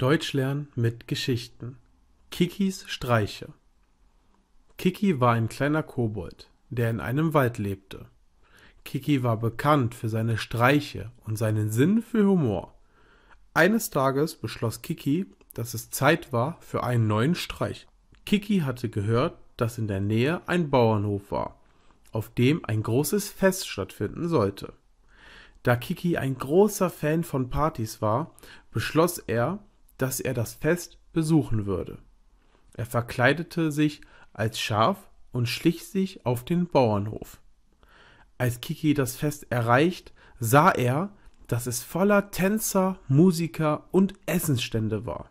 Deutsch lernen mit Geschichten. Kikis Streiche. Kiki war ein kleiner Kobold, der in einem Wald lebte. Kiki war bekannt für seine Streiche und seinen Sinn für Humor. Eines Tages beschloss Kiki, dass es Zeit war für einen neuen Streich. Kiki hatte gehört, dass in der Nähe ein Bauernhof war, auf dem ein großes Fest stattfinden sollte. Da Kiki ein großer Fan von Partys war, beschloss er, dass er das Fest besuchen würde. Er verkleidete sich als Schaf und schlich sich auf den Bauernhof. Als Kiki das Fest erreicht, sah er, dass es voller Tänzer, Musiker und Essensstände war.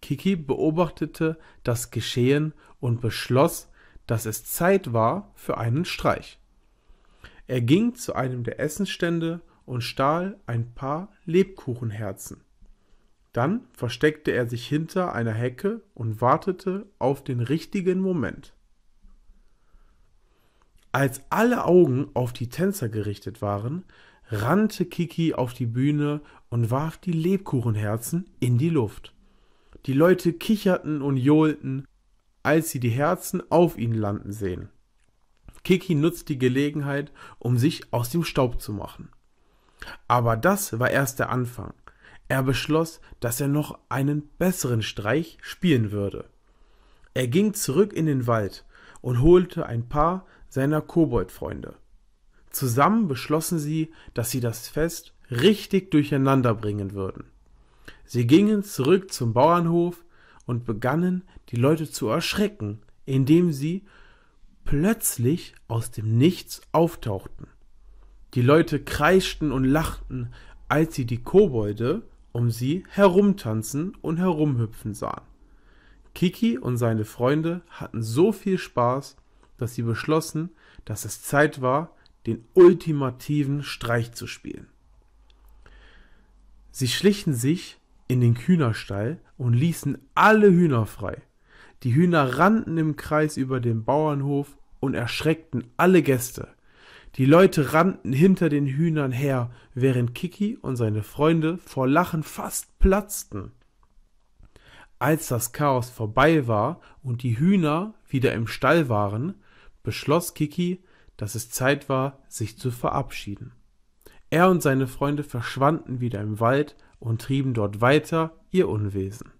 Kiki beobachtete das Geschehen und beschloss, dass es Zeit war für einen Streich. Er ging zu einem der Essensstände und stahl ein paar Lebkuchenherzen. Dann versteckte er sich hinter einer Hecke und wartete auf den richtigen Moment. Als alle Augen auf die Tänzer gerichtet waren, rannte Kiki auf die Bühne und warf die Lebkuchenherzen in die Luft. Die Leute kicherten und johlten, als sie die Herzen auf ihn landen sehen. Kiki nutzt die Gelegenheit, um sich aus dem Staub zu machen. Aber das war erst der Anfang. Er beschloss, dass er noch einen besseren Streich spielen würde. Er ging zurück in den Wald und holte ein paar seiner Koboldfreunde. Zusammen beschlossen sie, dass sie das Fest richtig durcheinander bringen würden. Sie gingen zurück zum Bauernhof und begannen, die Leute zu erschrecken, indem sie plötzlich aus dem Nichts auftauchten. Die Leute kreischten und lachten, als sie die Kobolde um sie herumtanzen und herumhüpfen sahen. Kiki und seine Freunde hatten so viel Spaß, dass sie beschlossen, dass es Zeit war, den ultimativen Streich zu spielen. Sie schlichen sich in den Hühnerstall und ließen alle Hühner frei. Die Hühner rannten im Kreis über den Bauernhof und erschreckten alle Gäste. Die Leute rannten hinter den Hühnern her, während Kiki und seine Freunde vor Lachen fast platzten. Als das Chaos vorbei war und die Hühner wieder im Stall waren, beschloss Kiki, dass es Zeit war, sich zu verabschieden. Er und seine Freunde verschwanden wieder im Wald und trieben dort weiter ihr Unwesen.